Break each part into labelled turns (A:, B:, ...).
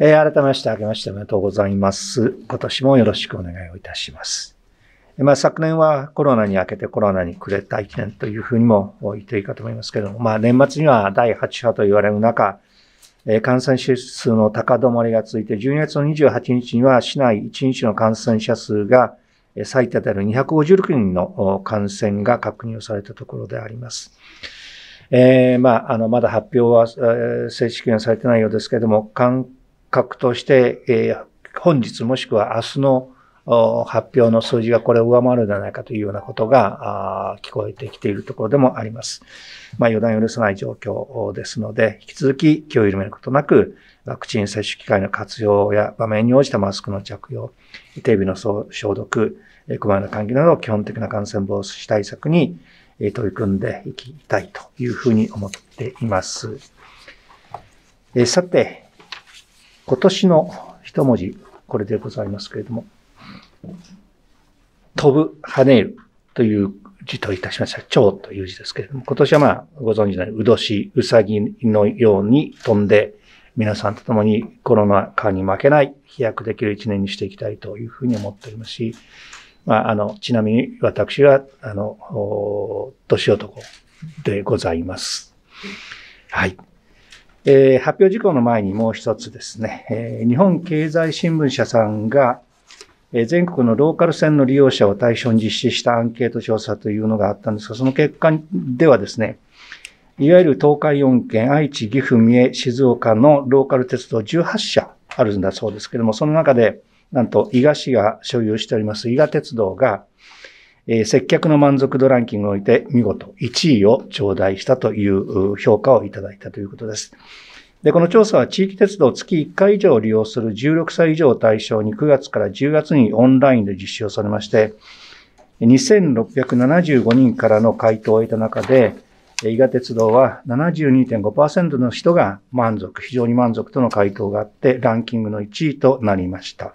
A: えー、改めまして、明けましておめでとうございます。今年もよろしくお願いをいたします。まあ、昨年はコロナに明けてコロナに暮れた一年というふうにも言っていいかと思いますけれども、まあ、年末には第8波と言われる中、感染者数の高止まりが続いて、12月の28日には市内1日の感染者数が最多である256人の感染が確認されたところであります。えー、まあ、あの、まだ発表は、えー、正式にはされてないようですけれども、格として、えー、本日もしくは明日の発表の数字がこれを上回るのではないかというようなことが聞こえてきているところでもあります。まあ、予断を許さない状況ですので、引き続き気を緩めることなく、ワクチン接種機会の活用や場面に応じたマスクの着用、手指の消毒、熊谷の換気など基本的な感染防止対策に取り組んでいきたいというふうに思っています。さて、今年の一文字、これでございますけれども、飛ぶ、跳ねるという字といたしました。蝶という字ですけれども、今年はまあ、ご存知のように、うどし、うさぎのように飛んで、皆さんと共にコロナ禍に負けない、飛躍できる一年にしていきたいというふうに思っておりますし、まあ、あの、ちなみに私は、あの、年男でございます。はい。えー、発表事項の前にもう一つですね、えー、日本経済新聞社さんが、えー、全国のローカル線の利用者を対象に実施したアンケート調査というのがあったんですが、その結果ではですね、いわゆる東海4県、愛知、岐阜、三重、静岡のローカル鉄道18社あるんだそうですけども、その中で、なんと伊賀市が所有しております伊賀鉄道が、えー、接客の満足度ランキングにおいて見事1位を頂戴したという評価をいただいたということです。で、この調査は地域鉄道月1回以上利用する16歳以上を対象に9月から10月にオンラインで実施をされまして、2675人からの回答を得た中で、伊賀鉄道は72.5%の人が満足、非常に満足との回答があって、ランキングの1位となりました。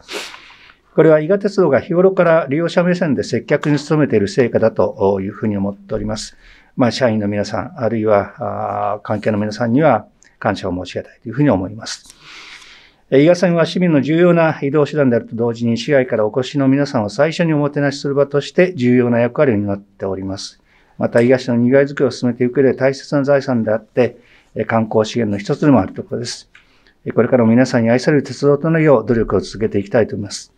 A: これは伊賀鉄道が日頃から利用者目線で接客に努めている成果だというふうに思っております。まあ、社員の皆さん、あるいは、関係の皆さんには感謝を申し上げたいというふうに思います。伊賀線は市民の重要な移動手段であると同時に、市外からお越しの皆さんを最初におもてなしする場として重要な役割を担っております。また、伊賀市の2いづくりを進めていくるで大切な財産であって、観光資源の一つでもあるところです。これからも皆さんに愛される鉄道とのよう努力を続けていきたいと思います。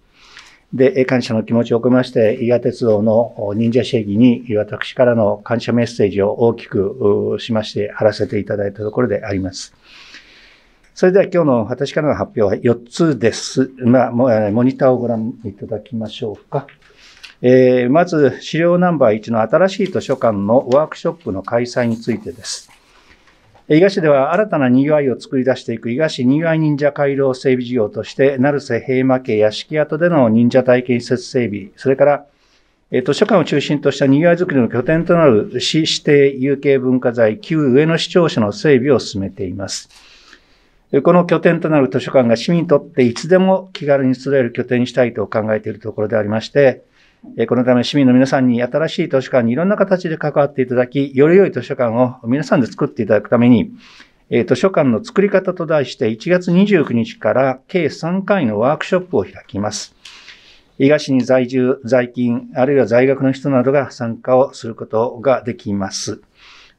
A: で、感謝の気持ちを込めまして、伊賀鉄道の忍者正義に私からの感謝メッセージを大きくしまして貼らせていただいたところであります。それでは今日の私からの発表は4つです。まあ、モニターをご覧いただきましょうか。えー、まず、資料ナンバー1の新しい図書館のワークショップの開催についてです。伊賀市では新たな賑わいを作り出していく伊賀市賑わい忍者回廊整備事業として、成瀬平間家屋敷跡での忍者体験施設整備、それから、え図書館を中心とした賑わいづくりの拠点となる市指定有形文化財旧上野市庁舎の整備を進めています。この拠点となる図書館が市民にとっていつでも気軽に集える拠点にしたいと考えているところでありまして、このため市民の皆さんに新しい図書館にいろんな形で関わっていただき、より良い図書館を皆さんで作っていただくために、図書館の作り方と題して1月29日から計3回のワークショップを開きます。伊賀市に在住、在勤、あるいは在学の人などが参加をすることができます。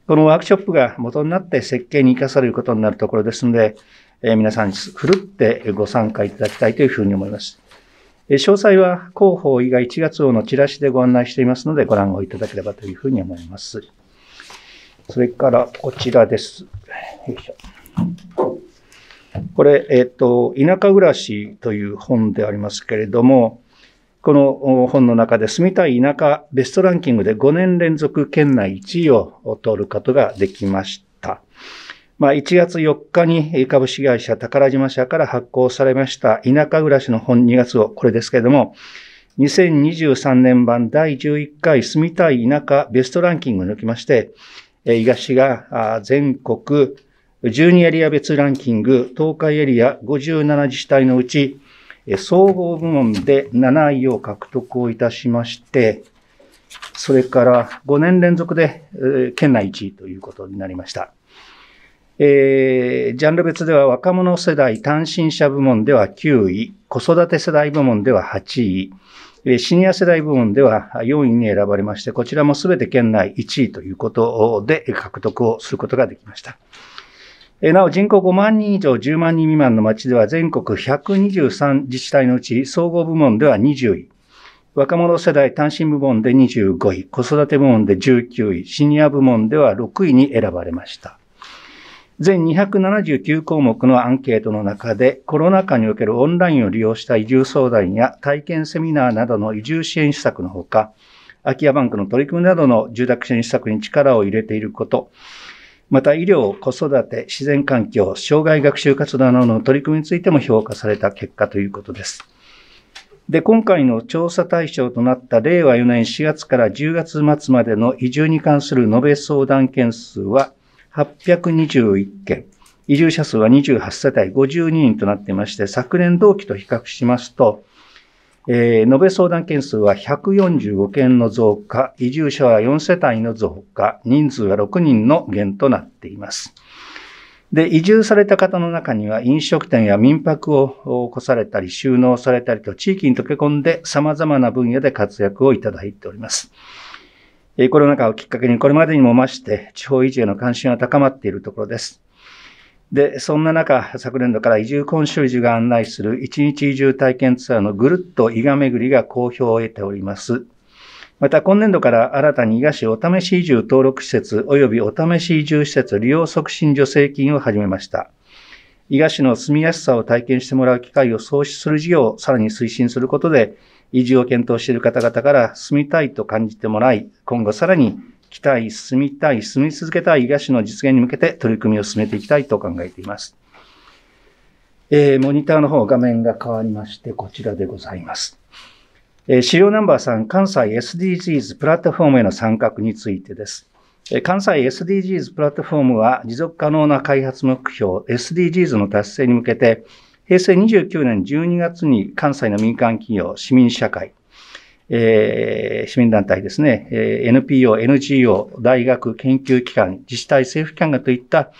A: このワークショップが元になって設計に生かされることになるところですので、え皆さん、にふるってご参加いただきたいというふうに思います。詳細は広報以外1月号のチラシでご案内していますので、ご覧をいただければというふうに思います。それからこちらです。よいしょ。これ、えっ、と、田舎暮らしという本でありますけれども、この本の中で住みたい田舎ベストランキングで5年連続県内1位を取ることができました。まあ、1月4日に株式会社宝島社から発行されました田舎暮らしの本2月号、これですけれども、2023年版第11回住みたい田舎ベストランキングにおきまして、東が全国12エリア別ランキング、東海エリア57自治体のうち、総合部門で7位を獲得をいたしまして、それから5年連続で県内1位ということになりました。えー、ジャンル別では若者世代単身者部門では9位、子育て世代部門では8位、シニア世代部門では4位に選ばれまして、こちらも全て県内1位ということで獲得をすることができました。なお、人口5万人以上10万人未満の町では全国123自治体のうち総合部門では20位、若者世代単身部門で25位、子育て部門で19位、シニア部門では6位に選ばれました。全279項目のアンケートの中で、コロナ禍におけるオンラインを利用した移住相談や体験セミナーなどの移住支援施策のほか、空き家バンクの取り組みなどの住宅支援施策に力を入れていること、また医療、子育て、自然環境、障害学習活動などの取り組みについても評価された結果ということです。で、今回の調査対象となった令和4年4月から10月末までの移住に関する延べ相談件数は821件、移住者数は28世帯52人となっていまして、昨年同期と比較しますと、えー、延べ相談件数は145件の増加、移住者は4世帯の増加、人数は6人の減となっています。で、移住された方の中には飲食店や民泊を起こされたり、収納されたりと地域に溶け込んで様々な分野で活躍をいただいております。えコロナ禍をきっかけにこれまでにも増して、地方移住への関心が高まっているところです。で、そんな中、昨年度から移住今週移が案内する一日移住体験ツアーのぐるっと伊賀巡りが好評を得ております。また今年度から新たに伊賀市お試し移住登録施設及びお試し移住施設利用促進助成金を始めました。伊賀市の住みやすさを体験してもらう機会を創出する事業をさらに推進することで、移住を検討している方々から住みたいと感じてもらい、今後さらに期待、住みたい、住み続けたい伊賀市の実現に向けて取り組みを進めていきたいと考えています。えー、モニターの方、画面が変わりまして、こちらでございます。えー、資料ナンバー3、関西 SDGs プラットフォームへの参画についてです。関西 SDGs プラットフォームは持続可能な開発目標 SDGs の達成に向けて平成29年12月に関西の民間企業、市民社会、えー、市民団体ですね、えー、NPO、NGO、大学、研究機関、自治体、政府機関がといった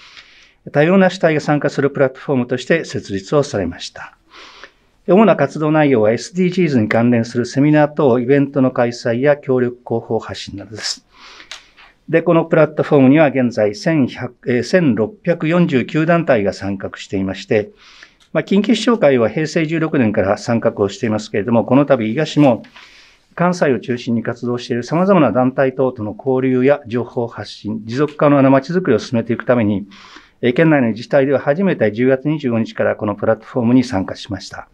A: 多様な主体が参加するプラットフォームとして設立をされました。主な活動内容は SDGs に関連するセミナー等、イベントの開催や協力広報発信などです。で、このプラットフォームには現在1649団体が参画していまして、まあ、近畿市長会は平成16年から参画をしていますけれども、この度、伊賀市も関西を中心に活動している様々な団体等との交流や情報発信、持続可能な街づくりを進めていくために、県内の自治体では初めて10月25日からこのプラットフォームに参加しました。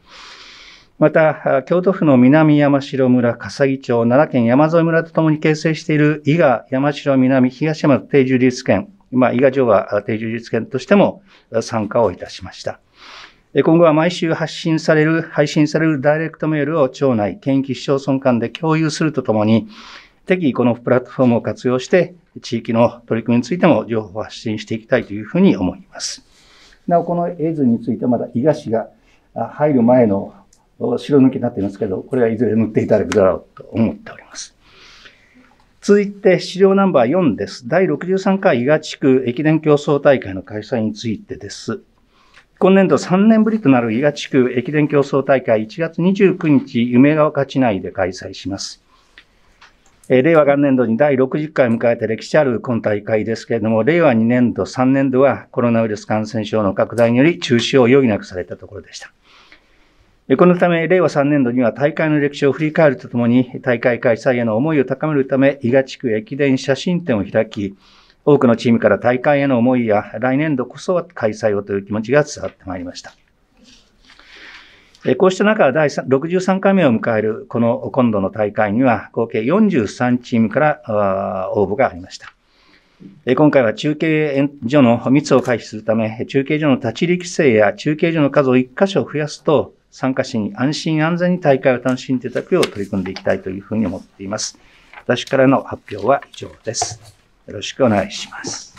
A: また、京都府の南山城村、笠木町、奈良県山添村とともに形成している伊賀、山城南、東山定住立県、まあ、伊賀城は定住立県としても参加をいたしました。今後は毎週発信される、配信されるダイレクトメールを町内、県域市町村間で共有するとともに、適宜このプラットフォームを活用して、地域の取り組みについても情報を発信していきたいというふうに思います。なお、この映図についてまだ伊賀市が入る前の白抜きになっていますけど、これはいずれ塗っていただくだろうと思っております。続いて資料ナンバー4です。第63回伊賀地区駅伝競争大会の開催についてです。今年度3年ぶりとなる伊賀地区駅伝競争大会1月29日、夢川勝ち内で開催します。え令和元年度に第60回迎えた歴史ある今大会ですけれども、令和2年度、3年度はコロナウイルス感染症の拡大により中止を余儀なくされたところでした。このため、令和3年度には大会の歴史を振り返るとともに、大会開催への思いを高めるため、伊賀地区駅伝写真展を開き、多くのチームから大会への思いや、来年度こそは開催をという気持ちが伝わってまいりました。こうした中、第63回目を迎えるこの今度の大会には、合計43チームから応募がありました。今回は中継所の密を回避するため、中継所の立ち入り規制や中継所の数を1箇所増やすと、参加者に安心安全に大会を楽しんでいただくよう取り組んでいきたいというふうに思っています。私からの発表は以上です。よろしくお願いします。